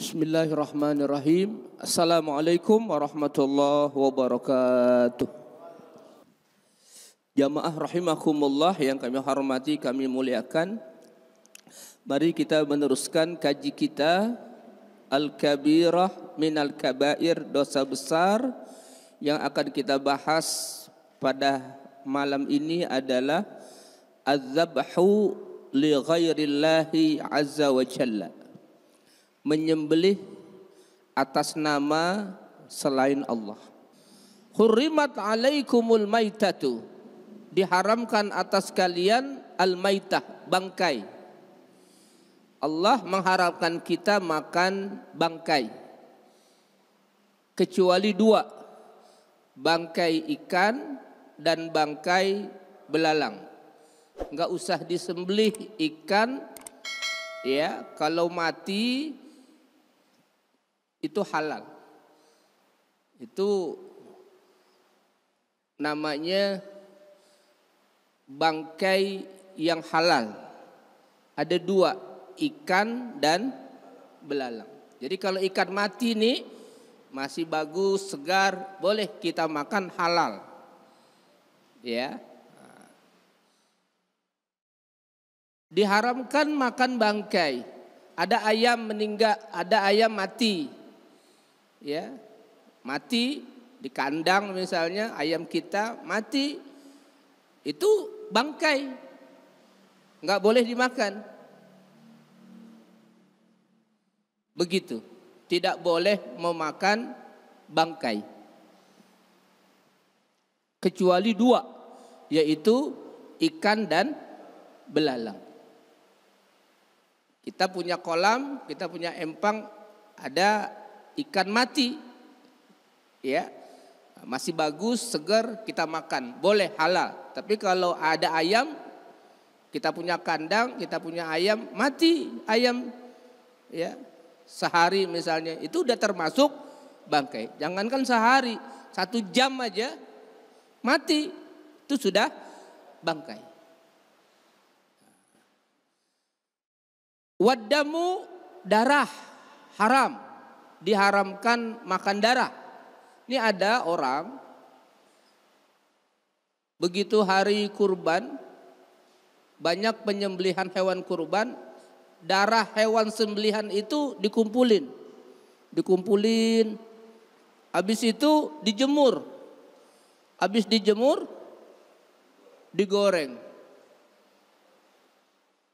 Bismillahirrahmanirrahim. Assalamualaikum warahmatullahi wabarakatuh. Jamaah rahimakumullah yang kami hormati, kami muliakan. Mari kita meneruskan kaji kita Al-Kabirah min Al-Kabair dosa besar yang akan kita bahas pada malam ini adalah Az-Zabhu li ghairillahi azza wa jalla menyembelih atas nama selain Allah. Hurrimat alaikumul maitatu. Diharamkan atas kalian al-maitah, bangkai. Allah mengharapkan kita makan bangkai. Kecuali dua, bangkai ikan dan bangkai belalang. Enggak usah disembelih ikan ya, kalau mati itu halal. Itu namanya bangkai yang halal. Ada dua, ikan dan belalang. Jadi kalau ikan mati ini masih bagus, segar, boleh kita makan halal. Ya. Diharamkan makan bangkai. Ada ayam meninggal, ada ayam mati, ya mati di kandang misalnya ayam kita mati itu bangkai nggak boleh dimakan begitu tidak boleh memakan bangkai kecuali dua yaitu ikan dan belalang kita punya kolam kita punya empang ada ikan mati ya masih bagus segar kita makan boleh halal tapi kalau ada ayam kita punya kandang kita punya ayam mati ayam ya sehari misalnya itu udah termasuk bangkai jangankan sehari satu jam aja mati itu sudah bangkai wadamu darah haram diharamkan makan darah. Ini ada orang begitu hari kurban banyak penyembelihan hewan kurban, darah hewan sembelihan itu dikumpulin. Dikumpulin. Habis itu dijemur. Habis dijemur digoreng.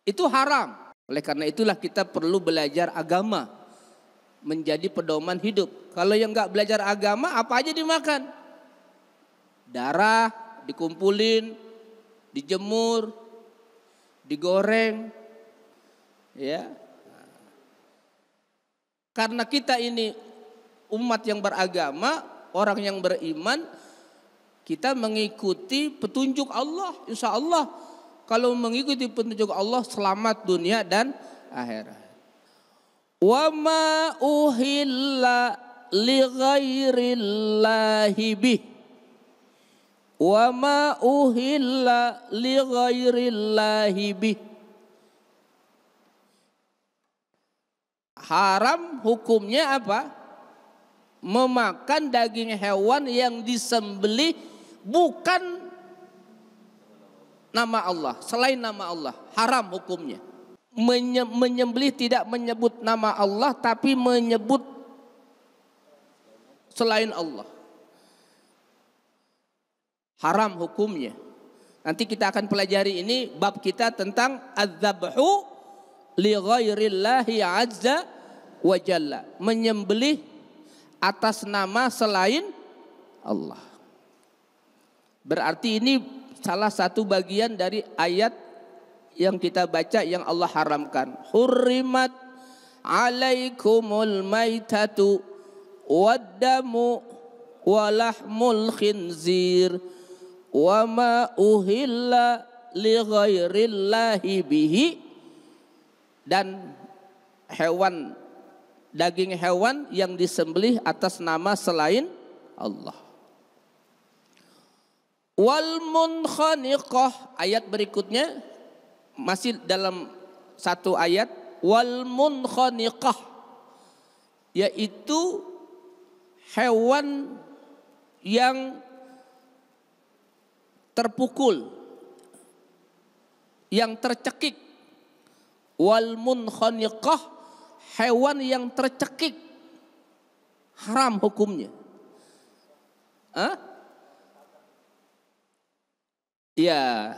Itu haram. Oleh karena itulah kita perlu belajar agama menjadi pedoman hidup. Kalau yang nggak belajar agama apa aja dimakan. Darah dikumpulin, dijemur, digoreng. Ya. Karena kita ini umat yang beragama, orang yang beriman, kita mengikuti petunjuk Allah, insya Allah. Kalau mengikuti petunjuk Allah, selamat dunia dan akhirat. Wa ma uhilla li ghairillahi bih. Wa ma uhilla li ghairillahi bih. Haram hukumnya apa? Memakan daging hewan yang disembelih bukan nama Allah, selain nama Allah, haram hukumnya menye menyembelih tidak menyebut nama Allah tapi menyebut selain Allah. Haram hukumnya. Nanti kita akan pelajari ini bab kita tentang azabhu li ghairillahi azza wa jalla. Menyembelih atas nama selain Allah. Berarti ini salah satu bagian dari ayat yang kita baca yang Allah haramkan. Hurrimat alaikumul maitatu waddamu walahmul khinzir wa ma uhilla li ghairillahi bihi dan hewan daging hewan yang disembelih atas nama selain Allah. Wal munkhaniqah ayat berikutnya masih dalam satu ayat wal munkhaniqah yaitu hewan yang terpukul yang tercekik wal munkhaniqah hewan yang tercekik haram hukumnya Hah? Ya,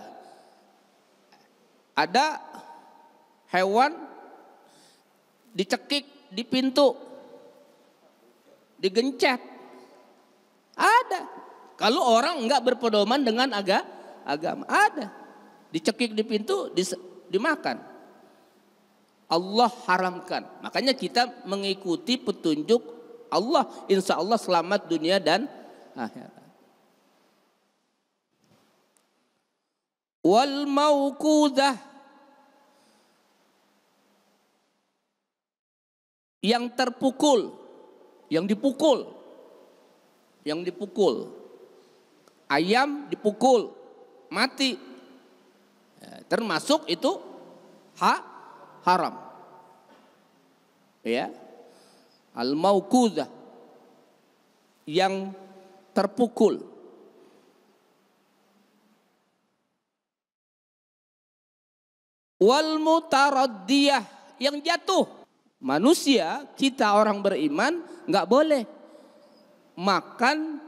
ada hewan dicekik di pintu, digencet. Ada. Kalau orang nggak berpedoman dengan aga, agama, ada. Dicekik di pintu, dis, dimakan. Allah haramkan. Makanya kita mengikuti petunjuk Allah. Insya Allah selamat dunia dan akhirat. Wal maukudah yang terpukul, yang dipukul, yang dipukul, ayam dipukul, mati, ya, termasuk itu hak haram, ya al maukudah yang terpukul. Wal mutaraddiyah yang jatuh Manusia, kita orang beriman nggak boleh makan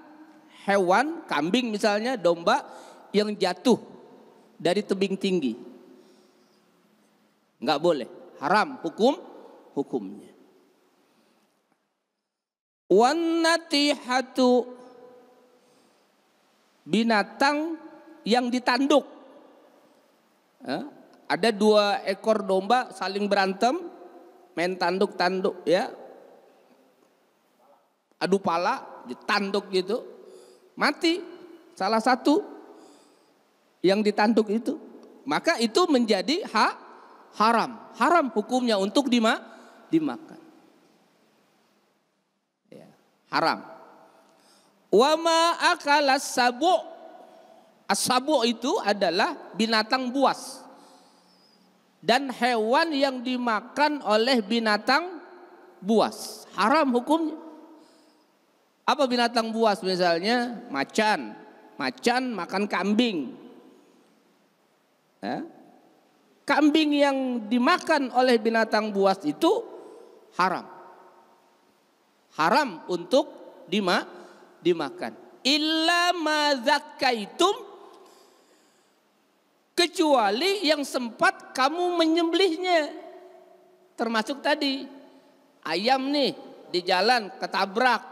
hewan, kambing misalnya, domba yang jatuh dari tebing tinggi. Nggak boleh, haram hukum hukumnya. Wanatihatu binatang yang ditanduk. Ada dua ekor domba saling berantem, main tanduk-tanduk ya. Adu pala, ditanduk gitu. Mati salah satu yang ditanduk itu. Maka itu menjadi hak haram. Haram hukumnya untuk dima, dimakan. Ya, haram. Wama akalas sabu. Asabu itu adalah binatang buas dan hewan yang dimakan oleh binatang buas. Haram hukumnya. Apa binatang buas misalnya? Macan. Macan makan kambing. Ya. Kambing yang dimakan oleh binatang buas itu haram. Haram untuk dimakan. Illa mazakaitum kecuali yang sempat kamu menyembelihnya. Termasuk tadi ayam nih di jalan ketabrak,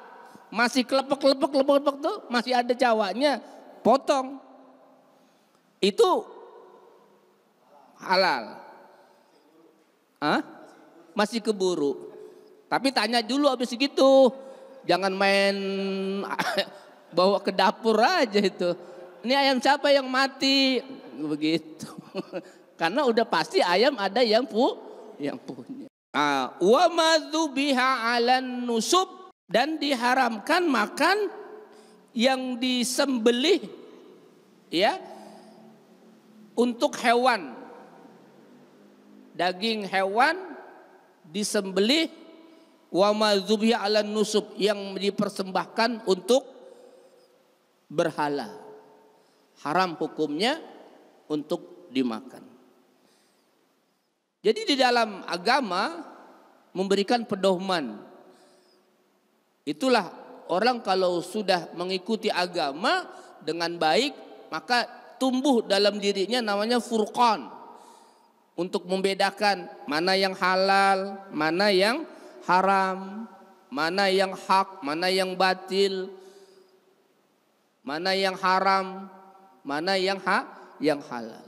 masih kelepek-kelepek kelepek tuh masih ada jawanya, potong. Itu halal. Hah? Masih keburu. Tapi tanya dulu habis itu. Jangan main bawa ke dapur aja itu ini ayam siapa yang mati? Begitu. Karena udah pasti ayam ada yang pu yang punya. Ah, wa biha alan nusub dan diharamkan makan yang disembelih ya untuk hewan. Daging hewan disembelih wa madzubiha alan nusub yang dipersembahkan untuk berhala haram hukumnya untuk dimakan. Jadi di dalam agama memberikan pedoman. Itulah orang kalau sudah mengikuti agama dengan baik maka tumbuh dalam dirinya namanya furqan untuk membedakan mana yang halal, mana yang haram, mana yang hak, mana yang batil, mana yang haram, mana yang hak yang halal.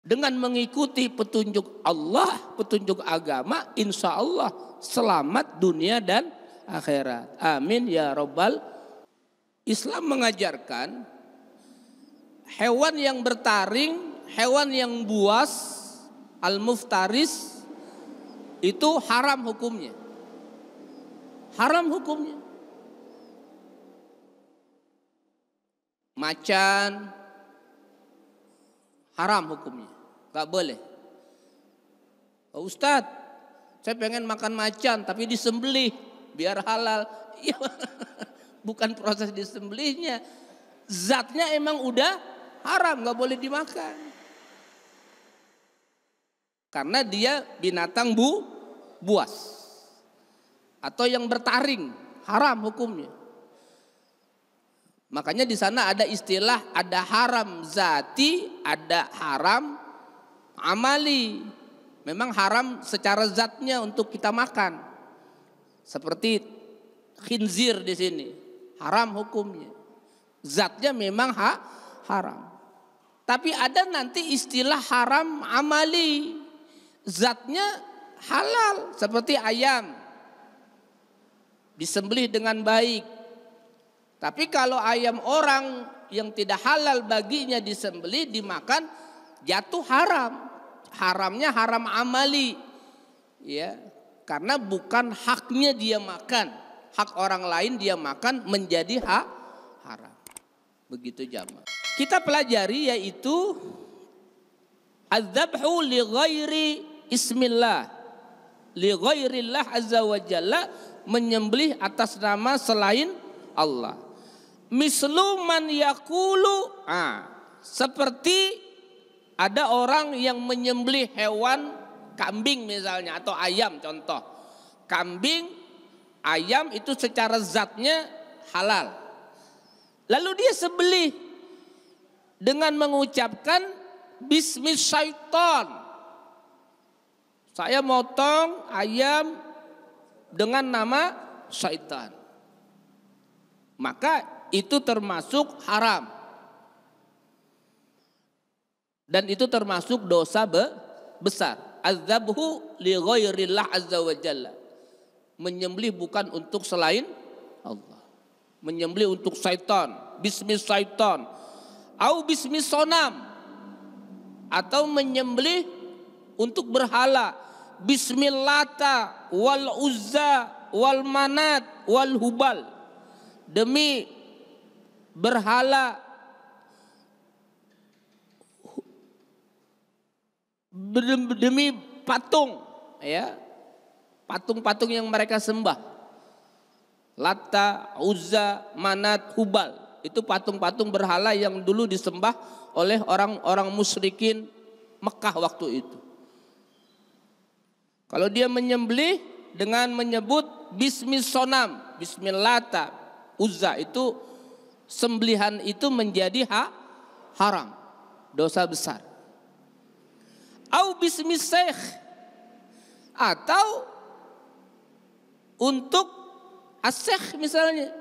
Dengan mengikuti petunjuk Allah, petunjuk agama, insya Allah selamat dunia dan akhirat. Amin ya Robbal. Islam mengajarkan hewan yang bertaring, hewan yang buas, al-muftaris, itu haram hukumnya. Haram hukumnya. macan haram hukumnya. nggak boleh. Oh, Ustadz, saya pengen makan macan tapi disembelih biar halal. Ya, bukan proses disembelihnya. Zatnya emang udah haram, nggak boleh dimakan. Karena dia binatang bu buas atau yang bertaring, haram hukumnya. Makanya di sana ada istilah ada haram zati, ada haram amali. Memang haram secara zatnya untuk kita makan. Seperti khinzir di sini. Haram hukumnya. Zatnya memang ha, haram. Tapi ada nanti istilah haram amali. Zatnya halal seperti ayam. Disembelih dengan baik tapi kalau ayam orang yang tidak halal baginya disembeli dimakan jatuh haram. Haramnya haram amali. Ya, karena bukan haknya dia makan. Hak orang lain dia makan menjadi hak haram. Begitu jamaah. Kita pelajari yaitu Az-zabhu li ghairi ismillah. Li ghairillah azza wa jalla menyembelih atas nama selain Allah. Misluman yakulu ah, seperti ada orang yang menyembelih hewan kambing misalnya atau ayam contoh. Kambing, ayam itu secara zatnya halal. Lalu dia sebelih dengan mengucapkan bismi syaitan. Saya motong ayam dengan nama syaitan. Maka itu termasuk haram. Dan itu termasuk dosa be besar. Azabhu li ghairillah azza wa jalla. Menyembelih bukan untuk selain Allah. Menyembelih untuk syaitan, bismis syaitan. Au bismis sonam. Atau menyembelih untuk berhala. Bismillata wal uzza wal manat wal hubal. Demi berhala demi patung ya patung-patung yang mereka sembah Lata, Uzza, Manat, Hubal itu patung-patung berhala yang dulu disembah oleh orang-orang musyrikin Mekah waktu itu kalau dia menyembelih dengan menyebut sonam bismi lata Uzza itu sembelihan itu menjadi hak haram, dosa besar. Au bismis atau untuk asyikh misalnya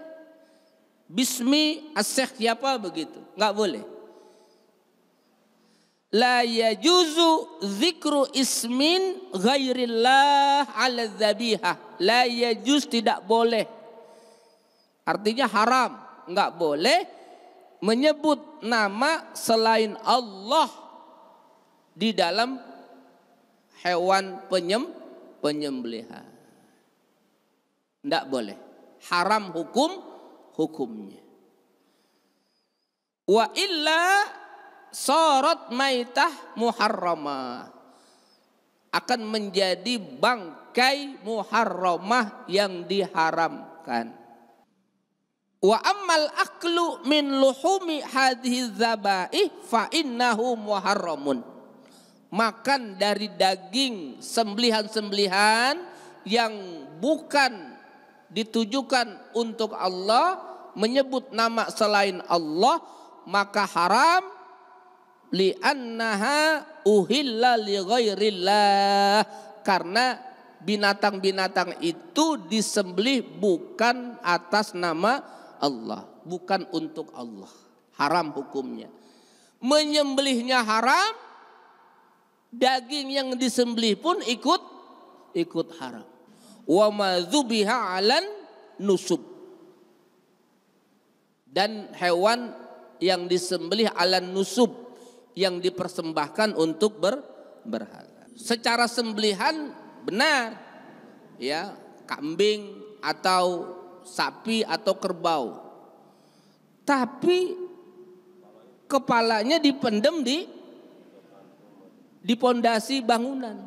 bismi asyikh siapa begitu nggak boleh la yajuzu zikru ismin ghairillah ala dzabihah la yajuz tidak boleh artinya haram nggak boleh menyebut nama selain Allah di dalam hewan penyem penyembelihan. Tidak boleh. Haram hukum hukumnya. Wa illa sorot maitah muharramah. Akan menjadi bangkai muharramah yang diharamkan. Wa ammal aklu min luhumi hadhi zabaih fa innahu muharramun. Makan dari daging sembelihan-sembelihan yang bukan ditujukan untuk Allah menyebut nama selain Allah maka haram annaha uhilla li ghairillah karena binatang-binatang itu disembelih bukan atas nama Allah, bukan untuk Allah. Haram hukumnya. Menyembelihnya haram, daging yang disembelih pun ikut ikut haram. Wa madzubiha alan nusub. Dan hewan yang disembelih alan nusub yang dipersembahkan untuk ber, berhala. Secara sembelihan benar ya, kambing atau sapi atau kerbau. Tapi kepalanya dipendem di di pondasi bangunan.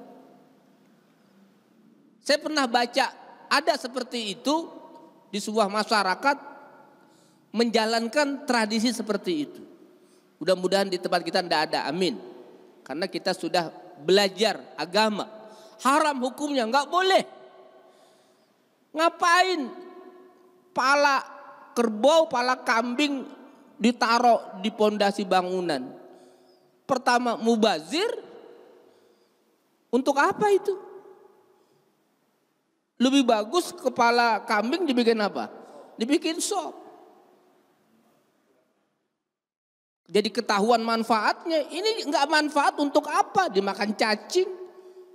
Saya pernah baca ada seperti itu di sebuah masyarakat menjalankan tradisi seperti itu. Mudah-mudahan di tempat kita tidak ada, amin. Karena kita sudah belajar agama. Haram hukumnya, nggak boleh. Ngapain pala kerbau, pala kambing ditaruh di pondasi bangunan. Pertama mubazir untuk apa itu? Lebih bagus kepala kambing dibikin apa? Dibikin sop. Jadi ketahuan manfaatnya. Ini nggak manfaat untuk apa? Dimakan cacing.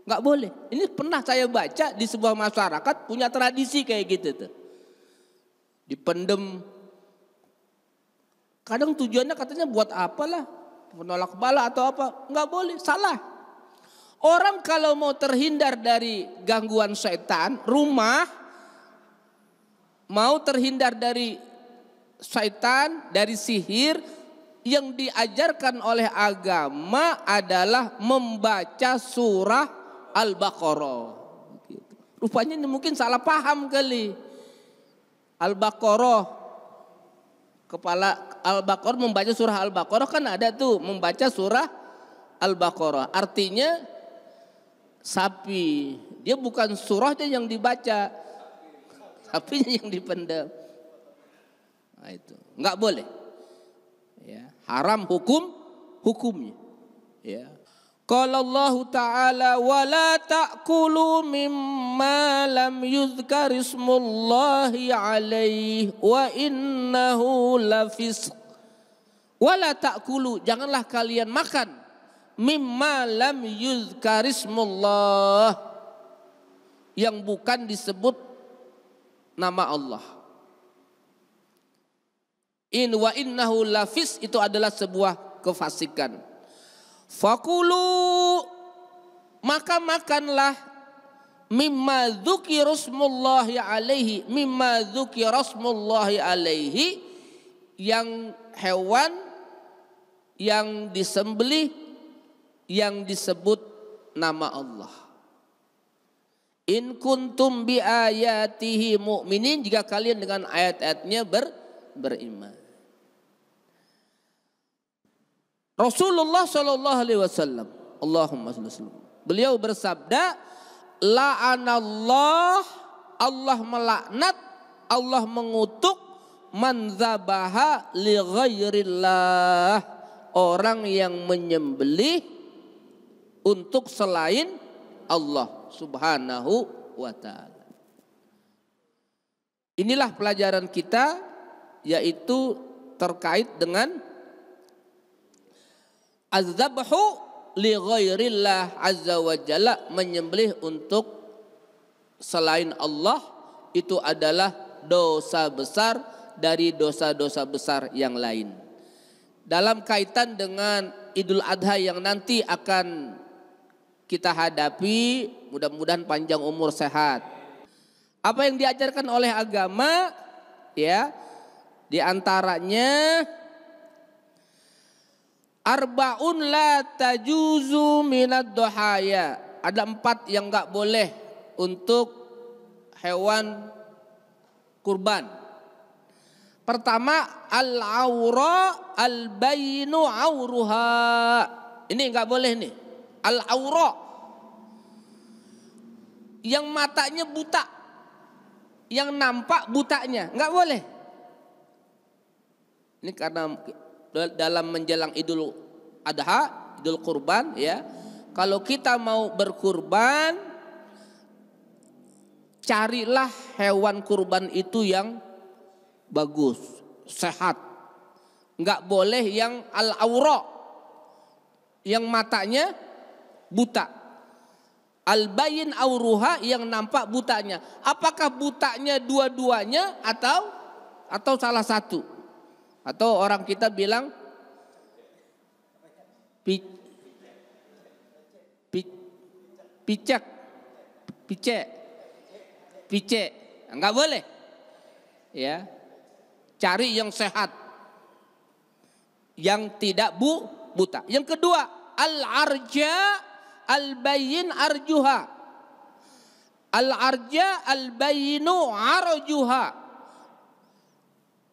Nggak boleh. Ini pernah saya baca di sebuah masyarakat punya tradisi kayak gitu tuh dipendem. Kadang tujuannya katanya buat apalah, menolak bala atau apa, nggak boleh, salah. Orang kalau mau terhindar dari gangguan setan, rumah mau terhindar dari setan, dari sihir, yang diajarkan oleh agama adalah membaca surah Al-Baqarah. Gitu. Rupanya ini mungkin salah paham kali. Al-Baqarah kepala Al-Baqarah membaca surah Al-Baqarah kan ada tuh membaca surah Al-Baqarah. Artinya sapi. Dia bukan surahnya yang dibaca. Sapinya yang dipendam. Nah itu. Enggak boleh. Ya, haram hukum hukumnya. Ya. Qala Allah Ta'ala wa la ta'kulu mimma lam yuzkar ismullahi alaih wa innahu lafisq. Wa la ta'kulu janganlah kalian makan mimma lam yuzkar ismullah yang bukan disebut nama Allah. In wa innahu lafis itu adalah sebuah kefasikan Fakulu maka makanlah mimma dzukirasmullahi alaihi mimma dzukirasmullahi alaihi yang hewan yang disembelih yang disebut nama Allah. In kuntum bi ayatihi mu'minin jika kalian dengan ayat-ayatnya ber, beriman. Rasulullah Shallallahu Alaihi Wasallam. Allahumma sallam. Beliau bersabda, la'anallah Allah melaknat, Allah mengutuk manzabaha li ghairillah. Orang yang menyembelih untuk selain Allah subhanahu wa ta'ala. Inilah pelajaran kita yaitu terkait dengan azabhu li ghairillah azza wa jalla menyembelih untuk selain Allah itu adalah dosa besar dari dosa-dosa besar yang lain. Dalam kaitan dengan Idul Adha yang nanti akan kita hadapi, mudah-mudahan panjang umur sehat. Apa yang diajarkan oleh agama ya di antaranya Arbaun la tajuzu minad dohaya. Ada empat yang nggak boleh untuk hewan kurban. Pertama al aura al bayinu auruha. Ini nggak boleh nih. Al aura yang matanya buta, yang nampak butanya nggak boleh. Ini karena dalam menjelang Idul Adha, Idul Kurban ya. Kalau kita mau berkurban carilah hewan kurban itu yang bagus, sehat. Enggak boleh yang al-aura yang matanya buta. Al-bayin auruha yang nampak butanya. Apakah butanya dua-duanya atau atau salah satu? Atau orang kita bilang picek, picek, picek, enggak boleh. Ya, cari yang sehat, yang tidak bu buta. Yang kedua, al arja al bayin arjuha. Al arja al bayinu arjuha.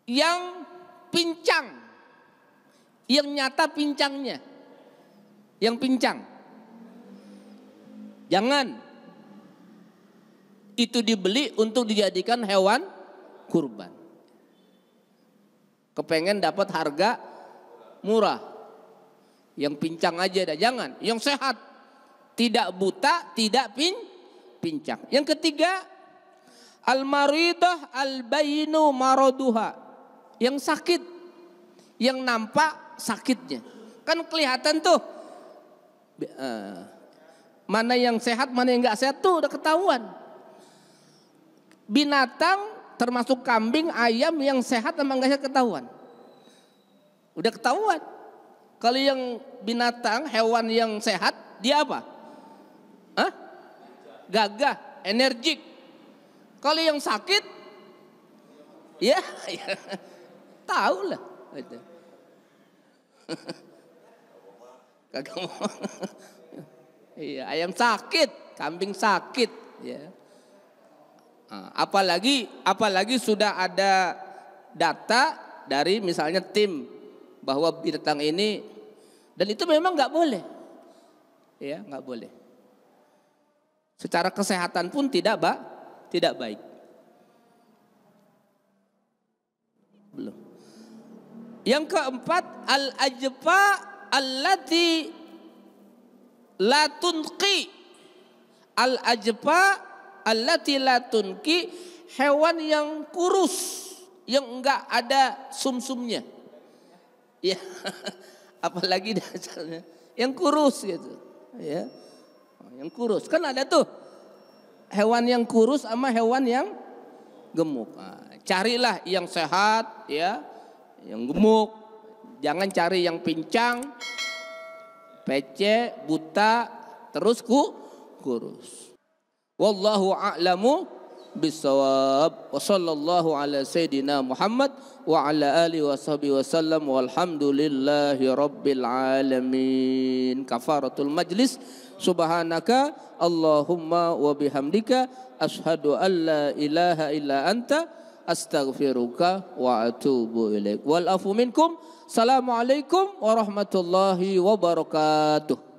Yang pincang. Yang nyata pincangnya. Yang pincang. Jangan. Itu dibeli untuk dijadikan hewan kurban. Kepengen dapat harga murah. Yang pincang aja dah, jangan. Yang sehat. Tidak buta, tidak pin, pincang. Yang ketiga, al-maridah al bayinu maraduha yang sakit, yang nampak sakitnya. Kan kelihatan tuh eh, mana yang sehat, mana yang nggak sehat tuh udah ketahuan. Binatang termasuk kambing, ayam yang sehat emang nggak sehat ketahuan. Udah ketahuan. Kalau yang binatang, hewan yang sehat, dia apa? Hah? Gagah, energik. Kalau yang sakit, ya, ya. Tahu lah. Kagak mau. iya, ayam sakit, kambing sakit. Ya. Ah, apalagi, apalagi sudah ada data dari misalnya tim bahwa binatang ini dan itu memang nggak boleh, ya nggak boleh. Secara kesehatan pun tidak, ba, tidak baik. Yang keempat al-ajfa allati latunqi Al-ajfa allati latunqi hewan yang kurus yang enggak ada sumsumnya. Ya. Apalagi dasarnya yang kurus gitu. Ya. Yang kurus kan ada tuh hewan yang kurus sama hewan yang gemuk. Nah, carilah yang sehat ya yang gemuk, jangan cari yang pincang, pece, buta, terus ku kurus. Wallahu a'lamu bisawab. Wa sallallahu ala sayyidina Muhammad wa ala ali wa sahbihi wa sallam walhamdulillahi rabbil alamin. Kafaratul majlis subhanaka Allahumma wa bihamdika ashhadu an la ilaha illa anta astaghfiruka wa atubu ilaik. Wal afu minkum. Assalamualaikum warahmatullahi wabarakatuh.